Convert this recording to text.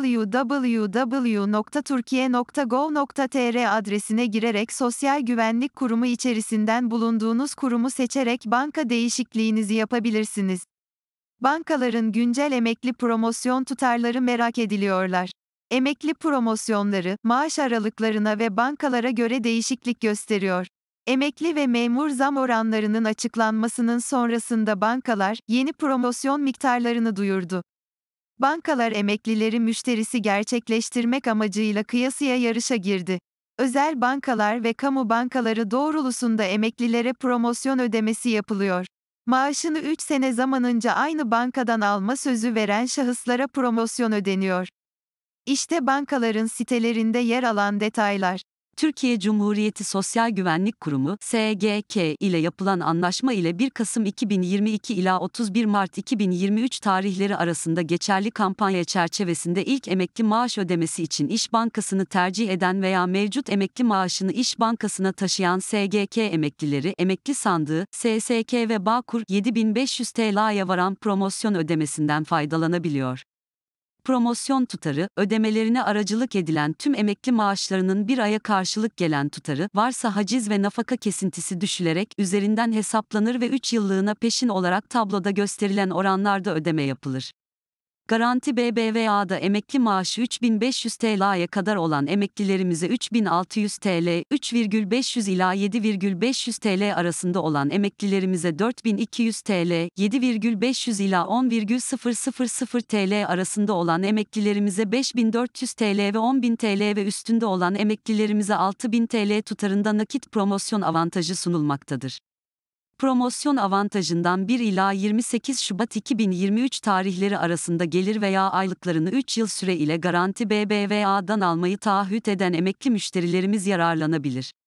www.turkiye.gov.tr adresine girerek Sosyal Güvenlik Kurumu içerisinden bulunduğunuz kurumu seçerek banka değişikliğinizi yapabilirsiniz. Bankaların güncel emekli promosyon tutarları merak ediliyorlar. Emekli promosyonları, maaş aralıklarına ve bankalara göre değişiklik gösteriyor. Emekli ve memur zam oranlarının açıklanmasının sonrasında bankalar yeni promosyon miktarlarını duyurdu. Bankalar emeklileri müşterisi gerçekleştirmek amacıyla kıyasıya yarışa girdi. Özel bankalar ve kamu bankaları doğrulusunda emeklilere promosyon ödemesi yapılıyor. Maaşını 3 sene zamanınca aynı bankadan alma sözü veren şahıslara promosyon ödeniyor. İşte bankaların sitelerinde yer alan detaylar. Türkiye Cumhuriyeti Sosyal Güvenlik Kurumu SGK ile yapılan anlaşma ile 1 Kasım 2022 ila 31 Mart 2023 tarihleri arasında geçerli kampanya çerçevesinde ilk emekli maaş ödemesi için İş Bankası'nı tercih eden veya mevcut emekli maaşını İş Bankası'na taşıyan SGK emeklileri, emekli sandığı, SSK ve Bağkur 7500 TL'ye varan promosyon ödemesinden faydalanabiliyor promosyon tutarı, ödemelerine aracılık edilen tüm emekli maaşlarının bir aya karşılık gelen tutarı, varsa haciz ve nafaka kesintisi düşülerek üzerinden hesaplanır ve 3 yıllığına peşin olarak tabloda gösterilen oranlarda ödeme yapılır. Garanti BBVA'da emekli maaşı 3500 TL'ye kadar olan emeklilerimize 3600 TL, 3,500 ila 7,500 TL arasında olan emeklilerimize 4200 TL, 7,500 ila 10,000 TL arasında olan emeklilerimize 5400 TL ve 10.000 TL ve üstünde olan emeklilerimize 6000 TL tutarında nakit promosyon avantajı sunulmaktadır promosyon avantajından 1 ila 28 Şubat 2023 tarihleri arasında gelir veya aylıklarını 3 yıl süre ile Garanti BBVA'dan almayı taahhüt eden emekli müşterilerimiz yararlanabilir.